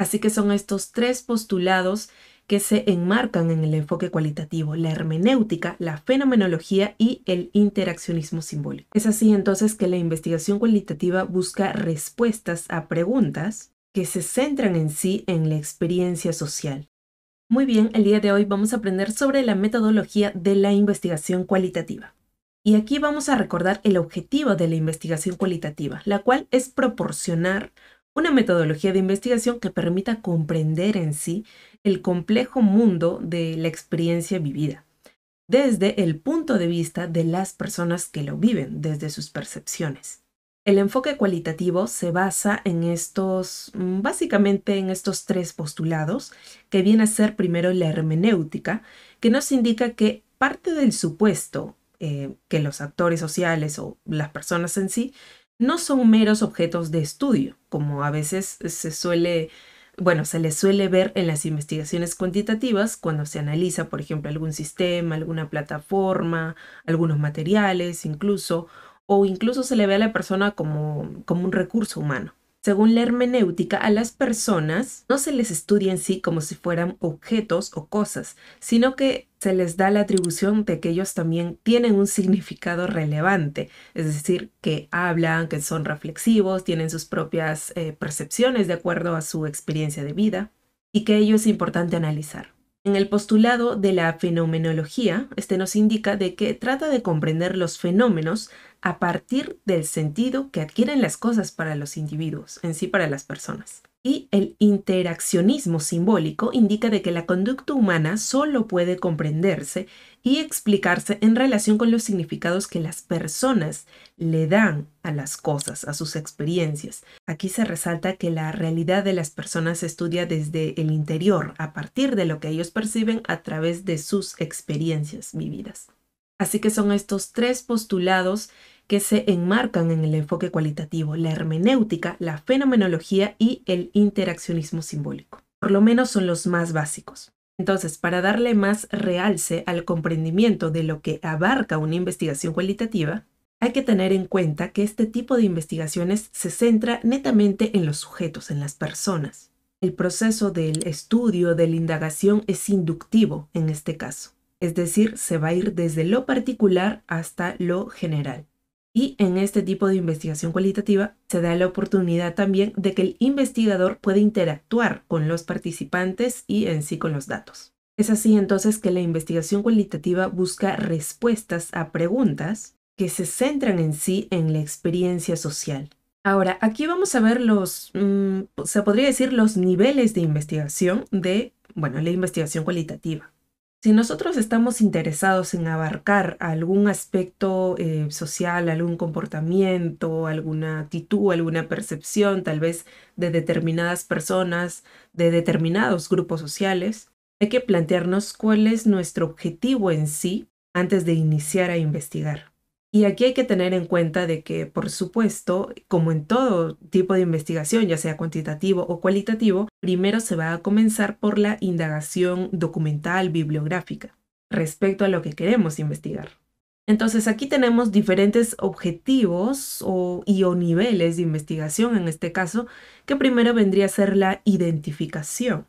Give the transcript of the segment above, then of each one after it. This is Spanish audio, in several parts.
Así que son estos tres postulados que se enmarcan en el enfoque cualitativo, la hermenéutica, la fenomenología y el interaccionismo simbólico. Es así entonces que la investigación cualitativa busca respuestas a preguntas que se centran en sí en la experiencia social. Muy bien, el día de hoy vamos a aprender sobre la metodología de la investigación cualitativa. Y aquí vamos a recordar el objetivo de la investigación cualitativa, la cual es proporcionar una metodología de investigación que permita comprender en sí el complejo mundo de la experiencia vivida, desde el punto de vista de las personas que lo viven, desde sus percepciones. El enfoque cualitativo se basa en estos, mm, básicamente en estos tres postulados, que viene a ser primero la hermenéutica, que nos indica que parte del supuesto eh, que los actores sociales o las personas en sí no son meros objetos de estudio, como a veces se suele, bueno, se les suele ver en las investigaciones cuantitativas cuando se analiza, por ejemplo, algún sistema, alguna plataforma, algunos materiales incluso, o incluso se le ve a la persona como, como un recurso humano. Según la hermenéutica, a las personas no se les estudia en sí como si fueran objetos o cosas, sino que se les da la atribución de que ellos también tienen un significado relevante, es decir, que hablan, que son reflexivos, tienen sus propias eh, percepciones de acuerdo a su experiencia de vida y que ello es importante analizar. En el postulado de la fenomenología, este nos indica de que trata de comprender los fenómenos a partir del sentido que adquieren las cosas para los individuos, en sí para las personas y el interaccionismo simbólico indica de que la conducta humana solo puede comprenderse y explicarse en relación con los significados que las personas le dan a las cosas, a sus experiencias. Aquí se resalta que la realidad de las personas se estudia desde el interior, a partir de lo que ellos perciben a través de sus experiencias vividas. Así que son estos tres postulados que se enmarcan en el enfoque cualitativo, la hermenéutica, la fenomenología y el interaccionismo simbólico. Por lo menos son los más básicos. Entonces, para darle más realce al comprendimiento de lo que abarca una investigación cualitativa, hay que tener en cuenta que este tipo de investigaciones se centra netamente en los sujetos, en las personas. El proceso del estudio, de la indagación, es inductivo en este caso, es decir, se va a ir desde lo particular hasta lo general. Y en este tipo de investigación cualitativa se da la oportunidad también de que el investigador pueda interactuar con los participantes y en sí con los datos. Es así entonces que la investigación cualitativa busca respuestas a preguntas que se centran en sí en la experiencia social. Ahora, aquí vamos a ver los, mm, se podría decir los niveles de investigación de, bueno, la investigación cualitativa. Si nosotros estamos interesados en abarcar algún aspecto eh, social, algún comportamiento, alguna actitud, alguna percepción tal vez de determinadas personas, de determinados grupos sociales, hay que plantearnos cuál es nuestro objetivo en sí antes de iniciar a investigar. Y aquí hay que tener en cuenta de que, por supuesto, como en todo tipo de investigación, ya sea cuantitativo o cualitativo, primero se va a comenzar por la indagación documental bibliográfica respecto a lo que queremos investigar. Entonces aquí tenemos diferentes objetivos o, y o niveles de investigación en este caso, que primero vendría a ser la identificación.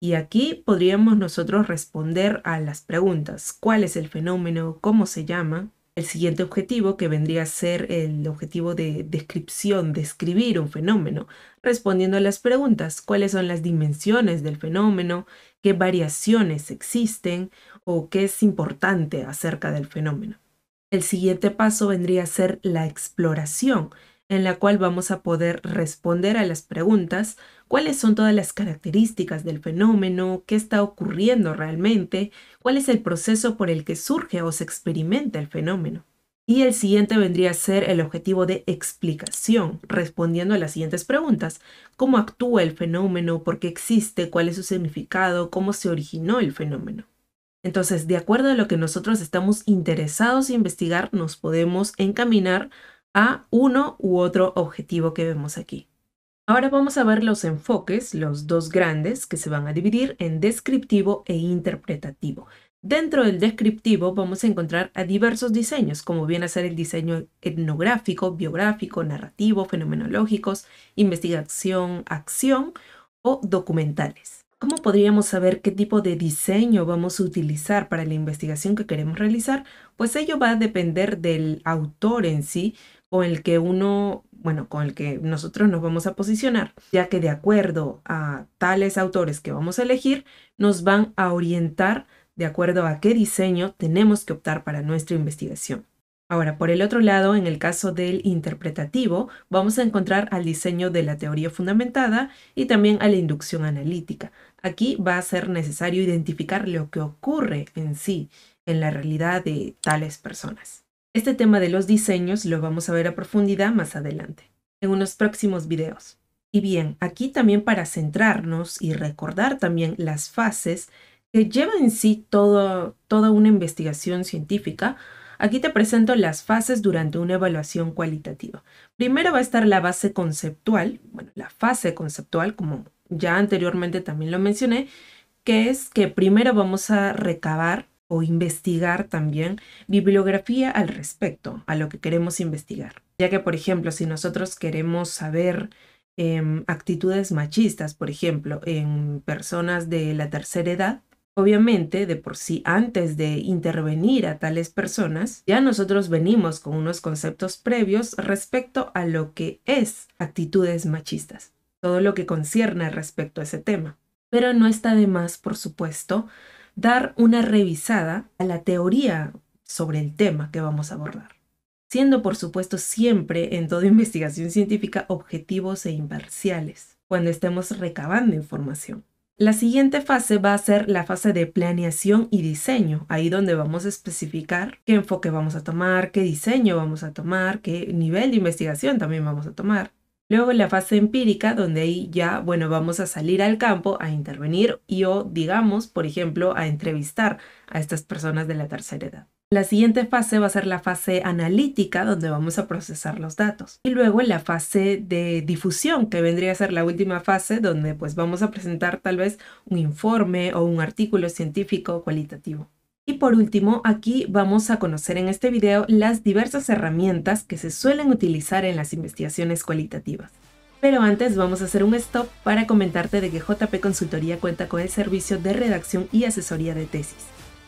Y aquí podríamos nosotros responder a las preguntas, ¿cuál es el fenómeno? ¿Cómo se llama? el siguiente objetivo, que vendría a ser el objetivo de descripción, describir un fenómeno, respondiendo a las preguntas, cuáles son las dimensiones del fenómeno, qué variaciones existen o qué es importante acerca del fenómeno. El siguiente paso vendría a ser la exploración, en la cual vamos a poder responder a las preguntas, cuáles son todas las características del fenómeno, qué está ocurriendo realmente, cuál es el proceso por el que surge o se experimenta el fenómeno. Y el siguiente vendría a ser el objetivo de explicación, respondiendo a las siguientes preguntas. ¿Cómo actúa el fenómeno? ¿Por qué existe? ¿Cuál es su significado? ¿Cómo se originó el fenómeno? Entonces, de acuerdo a lo que nosotros estamos interesados en investigar, nos podemos encaminar a uno u otro objetivo que vemos aquí. Ahora vamos a ver los enfoques, los dos grandes, que se van a dividir en descriptivo e interpretativo. Dentro del descriptivo vamos a encontrar a diversos diseños, como viene a ser el diseño etnográfico, biográfico, narrativo, fenomenológicos, investigación, acción o documentales. ¿Cómo podríamos saber qué tipo de diseño vamos a utilizar para la investigación que queremos realizar? Pues ello va a depender del autor en sí, con el que uno, bueno, con el que nosotros nos vamos a posicionar, ya que de acuerdo a tales autores que vamos a elegir, nos van a orientar de acuerdo a qué diseño tenemos que optar para nuestra investigación. Ahora, por el otro lado, en el caso del interpretativo, vamos a encontrar al diseño de la teoría fundamentada y también a la inducción analítica. Aquí va a ser necesario identificar lo que ocurre en sí, en la realidad de tales personas. Este tema de los diseños lo vamos a ver a profundidad más adelante, en unos próximos videos. Y bien, aquí también para centrarnos y recordar también las fases que lleva en sí todo, toda una investigación científica, aquí te presento las fases durante una evaluación cualitativa. Primero va a estar la base conceptual, bueno, la fase conceptual, como ya anteriormente también lo mencioné, que es que primero vamos a recabar o investigar también bibliografía al respecto a lo que queremos investigar. Ya que, por ejemplo, si nosotros queremos saber em, actitudes machistas, por ejemplo, en personas de la tercera edad, Obviamente, de por sí, antes de intervenir a tales personas, ya nosotros venimos con unos conceptos previos respecto a lo que es actitudes machistas, todo lo que concierne respecto a ese tema. Pero no está de más, por supuesto, dar una revisada a la teoría sobre el tema que vamos a abordar, siendo por supuesto siempre en toda investigación científica objetivos e imparciales cuando estemos recabando información. La siguiente fase va a ser la fase de planeación y diseño, ahí donde vamos a especificar qué enfoque vamos a tomar, qué diseño vamos a tomar, qué nivel de investigación también vamos a tomar, Luego la fase empírica, donde ahí ya, bueno, vamos a salir al campo a intervenir y o, digamos, por ejemplo, a entrevistar a estas personas de la tercera edad. La siguiente fase va a ser la fase analítica, donde vamos a procesar los datos. Y luego la fase de difusión, que vendría a ser la última fase, donde pues vamos a presentar tal vez un informe o un artículo científico cualitativo. Y por último, aquí vamos a conocer en este video las diversas herramientas que se suelen utilizar en las investigaciones cualitativas. Pero antes vamos a hacer un stop para comentarte de que JP Consultoría cuenta con el servicio de redacción y asesoría de tesis.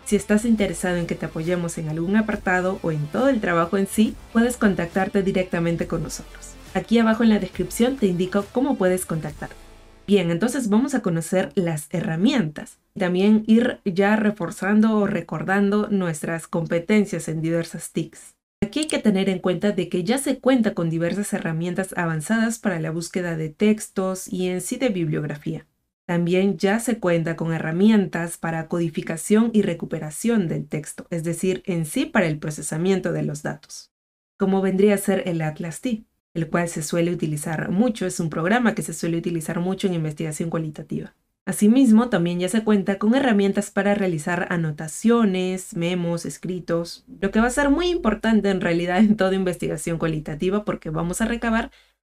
Si estás interesado en que te apoyemos en algún apartado o en todo el trabajo en sí, puedes contactarte directamente con nosotros. Aquí abajo en la descripción te indico cómo puedes contactarte. Bien, entonces vamos a conocer las herramientas. También ir ya reforzando o recordando nuestras competencias en diversas TICs. Aquí hay que tener en cuenta de que ya se cuenta con diversas herramientas avanzadas para la búsqueda de textos y en sí de bibliografía. También ya se cuenta con herramientas para codificación y recuperación del texto, es decir, en sí para el procesamiento de los datos, como vendría a ser el Atlas T el cual se suele utilizar mucho, es un programa que se suele utilizar mucho en investigación cualitativa. Asimismo, también ya se cuenta con herramientas para realizar anotaciones, memos, escritos, lo que va a ser muy importante en realidad en toda investigación cualitativa porque vamos a recabar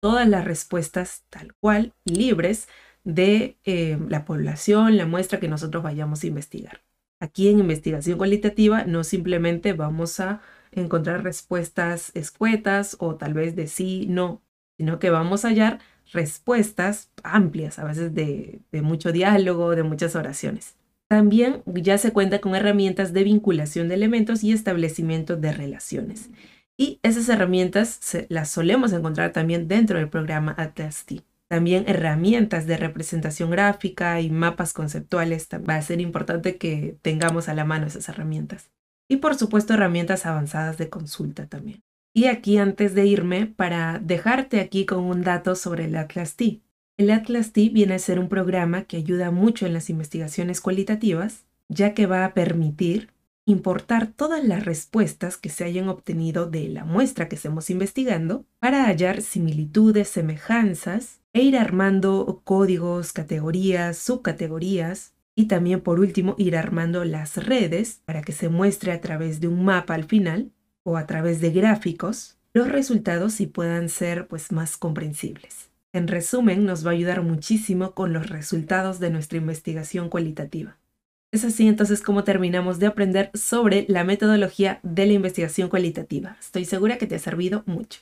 todas las respuestas tal cual, libres, de eh, la población, la muestra que nosotros vayamos a investigar. Aquí en investigación cualitativa no simplemente vamos a encontrar respuestas escuetas o tal vez de sí, no, sino que vamos a hallar respuestas amplias, a veces de, mucho diálogo, de muchas oraciones. También ya se cuenta con herramientas de vinculación de elementos y establecimiento de relaciones. Y esas herramientas las solemos encontrar también dentro del programa Atlasti. También herramientas de representación gráfica y mapas conceptuales. Va a ser importante que tengamos a la mano esas herramientas y por supuesto herramientas avanzadas de consulta también. Y aquí antes de irme, para dejarte aquí con un dato sobre el Atlas T. El Atlas T viene a ser un programa que ayuda mucho en las investigaciones cualitativas, ya que va a permitir importar todas las respuestas que se hayan obtenido de la muestra que estemos investigando para hallar similitudes, semejanzas e ir armando códigos, categorías, subcategorías y también por último ir armando las redes para que se muestre a través de un mapa al final o a través de gráficos los resultados y puedan ser pues más comprensibles. En resumen, nos va a ayudar muchísimo con los resultados de nuestra investigación cualitativa. Es así entonces como terminamos de aprender sobre la metodología de la investigación cualitativa. Estoy segura que te ha servido mucho.